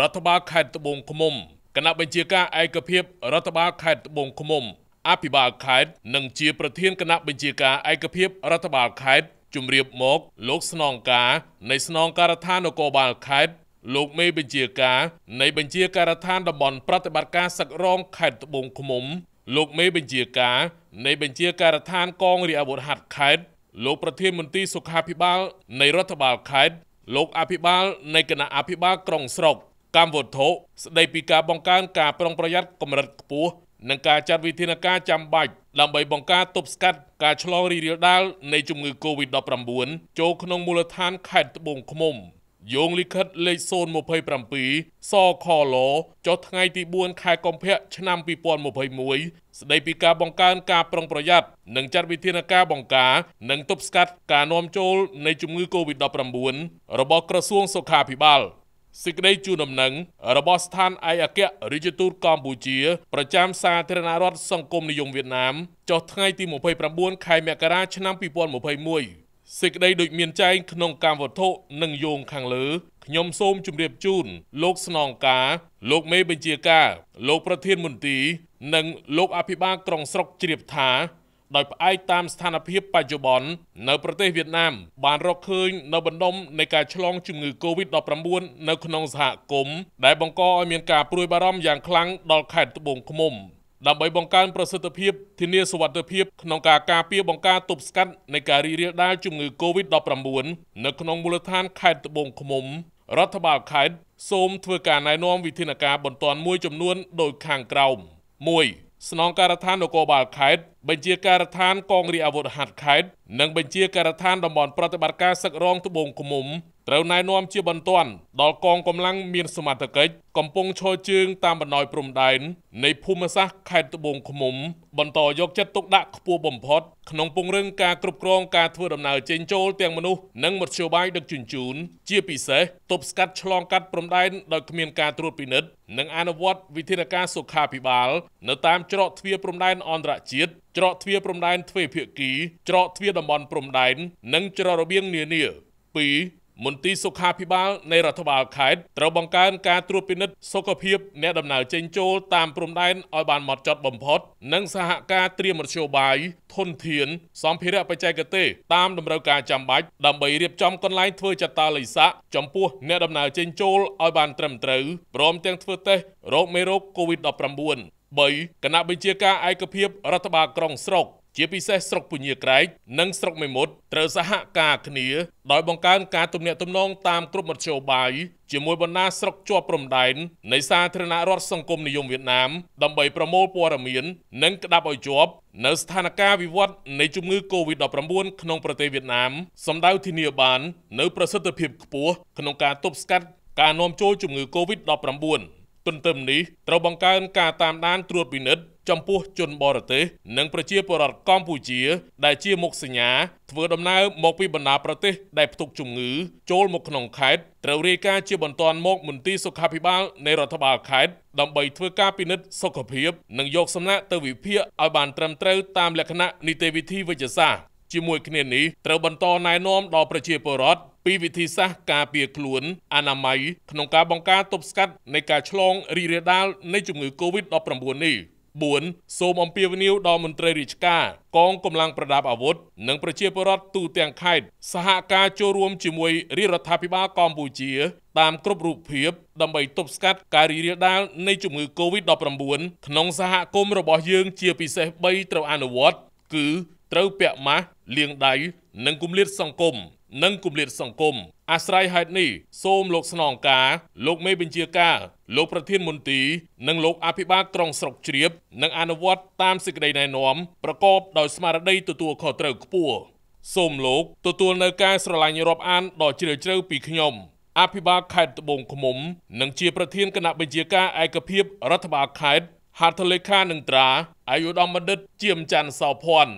រដ្ឋបាលខេត្តត្បូងឃ្មុំគណៈបញ្ជាការឯកភាពរដ្ឋបាលខេត្តត្បូងឃ្មុំអភិបាលខេត្តនិងជាប្រធានគណៈបញ្ជាការឯកភាពរដ្ឋបាលខេត្តជំរាបមក លោកស្នងការ នៃស្នងការដ្ឋាននគរបាលខេត្តលោកមេបញ្ជាការ នៃបញ្ជាការដ្ឋានតំបន់ប្រតិបត្តិការសឹករងខេត្តត្បូងឃ្មុំលោកមេបញ្ជាការ នៃបញ្ជាការដ្ឋានកងរាជអាវុធហត្ថខេត្តលោកប្រធានមន្ត្រីសុខាភិបាលនៃរដ្ឋបាលខេត្តលោកអភិបាលនៃគណៈអភិបាលក្រុងស្រុកកម្មវត្ថុស្ដីពីការបង្កើនការប្រុងប្រយ័ត្នកម្រិតខ្ពស់និងការចាត់វិធានការចាំបាច់ដើម្បីបង្ការទប់ស្កាត់ការឆ្លងរីករាលដាលនៃជំងឺ Covid-19 ចូលក្នុងមូលដ្ឋានខេត្តត្បូងឃ្មុំយោងលិខិតលេខ027សខឡចុះថ្ងៃទី4ខែកុម្ភៈឆ្នាំ2021ស្ដីពីការបង្កើនការប្រុងប្រយ័ត្ននិងចាត់វិធានការបង្ការនិងទប់ស្កាត់ការនាំចូលនៃជំងឺ Covid-19 របស់ក្រសួងសុខាភិបាល។សេចក្តីជូនដំណឹងរបស់ស្ថានឯកអគ្គរដ្ឋទូតកម្ពុជាប្រចាំសាធារណរដ្ឋសង្គមនិយមវៀតណាមចុះថ្ងៃទី29ខែមករាឆ្នាំ2021សេចក្តីដូចមានចែងក្នុងកម្មវត្ថុនិងយោងខាងលើខ្ញុំសូមជម្រាបជូនលោកស្នងការ លោកមេបញ្ជាការ លោកប្រធានមន្ត្រីនិងលោកអភិបាលក្រុងស្រុកជ្រាបថាដោយផ្អែកតាមស្ថានភាពបច្ចុប្បន្ននៅប្រទេសវៀតណាមបានរកឃើញនៅបណ្ដុំនៃការឆ្លងជំងឺ Covid-19 នៅក្នុងសហគមន៍ដែលបង្កឲ្យមានការព្រួយបារម្ភយ៉ាងខ្លាំងដល់ខេត្តត្បូងឃ្មុំដើម្បីបង្កើនប្រសិទ្ធភាពធានាសុវត្ថិភាពក្នុងការការពារបង្ការទប់ស្កាត់នៃការរីករាលដាលជំងឺ Covid-19 នៅក្នុងមូលដ្ឋានខេត្តត្បូងឃ្មុំរដ្ឋបាលខេត្តសូមធ្វើការណែនាំវិធានការបន្ទាន់មួយចំនួនដោយខាងក្រោម1ស្នងការដ្ឋាននគរបាលខេត្តបញ្ជាការដ្ឋានកងរាជអាវុធហត្ថខេត្តនិងបញ្ជាការដ្ឋានតំបន់ប្រតិបត្តិការសឹករងត្បូងឃ្មុំត្រូវណែនាំជាបន្ទាន់ ដល់កងកម្លាំងមានសមត្ថកិច្ចកំពុងឈរជើងតាមបណ្ដោយព្រំដែននៃភូមិសាស្ត្រខេត្តត្បូងឃ្មុំបន្តយកចិត្តទុកដាក់ខ្ពស់បំផុតក្នុងពង្រឹងការគ្រប់គ្រងការធ្វើដំណើរចេញចូលទាំងមនុស្សនិងមធ្យោបាយដឹកជញ្ជូន ជាពិសេសទប់ស្កាត់ឆ្លងកាត់ព្រំដែនដោយគ្មានការត្រួតពិនិត្យនិងអនុវត្តវិធានការសុខាភិបាល នៅតាមច្រកទ្វារព្រំដែនអន្តរជាតិច្រកទ្វារព្រំដែនទ្វេភាគីច្រកទ្វារតំបន់ព្រំដែននិងច្រករបៀងនានា2មន្ទីរសុខាភិបាលនៃរដ្ឋបាលខេត្តត្រូវបង្កើនការត្រួតពិនិត្យសុខភាពអ្នកដំណើរចេញចូលតាមព្រំដែនឲ្យបានហ្មត់ចត់បំផុតនិងសហការត្រៀមមធ្យោបាយធនធានសម្ភារៈបច្ចេកទេសតាមតម្រូវការចាំបាច់ដើម្បីរៀបចំកន្លែងធ្វើចតាល័យស័កចំពោះអ្នកដំណើរចេញចូលឲ្យបានត្រឹមត្រូវព្រមទាំងធ្វើតេស្តរោគមេរោគ COVID-19 3គណៈបញ្ជាការឯកភាពរដ្ឋបាលក្រុងស្រុក ជាពិសេសស្រុកពញាក្រែកនិងស្រុកមេមត់ត្រូវសហការគ្នាដោយបង្កើនការទំនាក់ទំនងតាមគ្រប់មធ្យោបាយជាមួយបណ្ដាស្រុកជាប់ព្រំដែននៃសាធារណរដ្ឋសង្គមនិយមវៀតណាមដើម្បីប្រមូលព័ត៌មាននិងក្តាប់ឲ្យជាប់ នៅស្ថានភាពវិវត្តនៃជំងឺ Covid-19 ក្នុងប្រទេសវៀតណាមសម្ដៅធានាបាននូវប្រសិទ្ធភាពខ្ពស់ក្នុងការទប់ស្កាត់ការនាំចូលជំងឺ Covid-19 ទន្ទឹមនេះត្រូវបង្កើនការតាមដានត្រួតពិនិត្យចំពោះ ជនបរទេសនិងប្រជាពលរដ្ឋកម្ពុជា ដែលជាមុខសញ្ញាធ្វើដំណើរមកពីបណ្ដាប្រទេសដែលផ្ទុកជំងឺចូលមកក្នុងខេត្តត្រូវរាយការណ៍ជាបន្ទាន់មកមន្ទីរសុខាភិបាលនៃរដ្ឋបាលខេត្តដើម្បីធ្វើការពិនិត្យសុខភាព និងយកសំណាក់ទៅវិភាគឲ្យបានត្រឹមត្រូវតាមលក្ខណៈនីតិវិធីវិទ្យាសាស្ត្រជាមួយគ្នានេះត្រូវបន្តណែនាំដល់ប្រជាពលរដ្ឋពីវិធីសាស្ត្រការពារខ្លួនអនាម័យក្នុងការបង្ការទប់ស្កាត់នៃការឆ្លងរីករាលដាលនៃជំងឺ Covid-19 នេះ4សូមអំពាវនាវដល់មន្ត្រីរាជការកងកម្លាំងប្រដាប់អាវុធនិងប្រជាពលរដ្ឋទូទាំងខេត្តសហការចូលរួមជាមួយរាជរដ្ឋាភិបាលកម្ពុជាតាមគ្រប់រូបភាពដើម្បីទប់ស្កាត់ការរីករាលដាលនៃជំងឺ Covid-19 ក្នុងសហគមន៍របស់យើងជាពិសេស3ត្រូវអនុវត្តគឺត្រូវពាក់ម៉ាស់លាងដៃនិងគម្លាតសង្គមនិងគម្លាតសង្គមអាស្រ័យហេតុនេះសូមលោកស្នងការលោកមេបញ្ជាការលោកប្រធានមន្ទីរនិងលោកអភិបាលក្រុងស្រុកជ្រាប និងអនុវត្តតាមសេចក្តីណែនាំប្រកបដោយស្មារតីទទួលខុសត្រូវខ្ពស់សូមលោកទទួលនៅការស្រឡាញ់រាប់អានដ៏ជ្រាលជ្រៅពីខ្ញុំអភិបាលខេត្តត្បូងឃ្មុំនិងជាប្រធានគណៈបញ្ជាការឯកភាពរដ្ឋបាលខេត្តហត្ថលេខានឹងត្រាអាយុធម្មបណ្ឌិតជាមច័ន្ទសោភ័ណ្ឌ